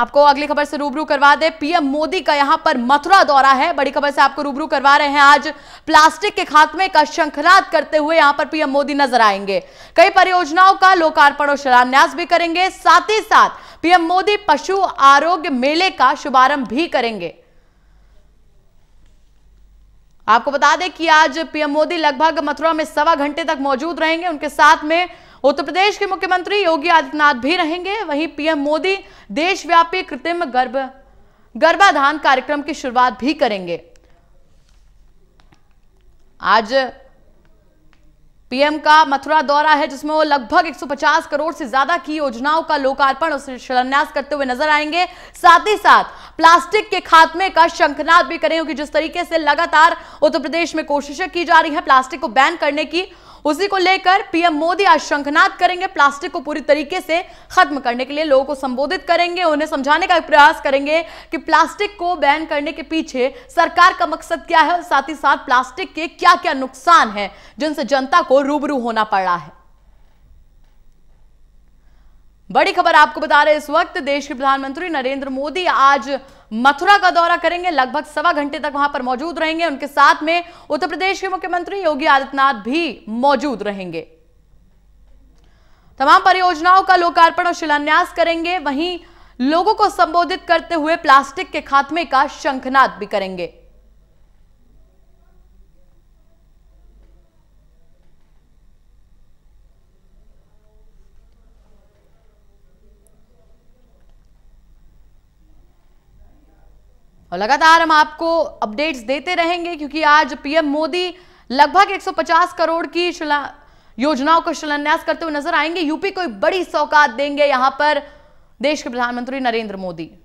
आपको अगली खबर से रूबरू करवा दे पीएम मोदी का यहां पर मथुरा दौरा है बड़ी खबर से आपको रूबरू करवा रहे हैं आज प्लास्टिक के खात्मे का शंखनाद करते हुए यहां पर पीएम मोदी नजर आएंगे कई परियोजनाओं का लोकार्पण और शिलान्यास भी करेंगे साथ ही साथ पीएम मोदी पशु आरोग्य मेले का शुभारंभ भी करेंगे आपको बता दें कि आज पीएम मोदी लगभग मथुरा में सवा घंटे तक मौजूद रहेंगे उनके साथ में उत्तर प्रदेश के मुख्यमंत्री योगी आदित्यनाथ भी रहेंगे वहीं पीएम मोदी देशव्यापी कृत्रिम गर्भ गर्भाधान कार्यक्रम की शुरुआत भी करेंगे आज पीएम का मथुरा दौरा है जिसमें वो लगभग 150 करोड़ से ज्यादा की योजनाओं का लोकार्पण और शिलान्यास करते हुए नजर आएंगे साथ ही साथ प्लास्टिक के खात्मे का शंखनाद भी करेंगे जिस तरीके से लगातार उत्तर प्रदेश में कोशिशें की जा रही है प्लास्टिक को बैन करने की उसी को लेकर पीएम मोदी आज शंखनाद करेंगे प्लास्टिक को पूरी तरीके से खत्म करने के लिए लोगों को संबोधित करेंगे उन्हें समझाने का प्रयास करेंगे कि प्लास्टिक को बैन करने के पीछे सरकार का मकसद क्या है और साथ ही साथ प्लास्टिक के क्या क्या नुकसान है जिनसे जनता को रूबरू होना पड़ रहा है बड़ी खबर आपको बता रहे इस वक्त देश के प्रधानमंत्री नरेंद्र मोदी आज मथुरा का दौरा करेंगे लगभग सवा घंटे तक वहां पर मौजूद रहेंगे उनके साथ में उत्तर प्रदेश के मुख्यमंत्री योगी आदित्यनाथ भी मौजूद रहेंगे तमाम परियोजनाओं का लोकार्पण और शिलान्यास करेंगे वहीं लोगों को संबोधित करते हुए प्लास्टिक के खात्मे का शंखनाद भी करेंगे और लगातार हम आपको अपडेट्स देते रहेंगे क्योंकि आज पीएम मोदी लगभग 150 करोड़ की शिला योजनाओं का शिलान्यास करते हुए नजर आएंगे यूपी को एक बड़ी सौगात देंगे यहां पर देश के प्रधानमंत्री नरेंद्र मोदी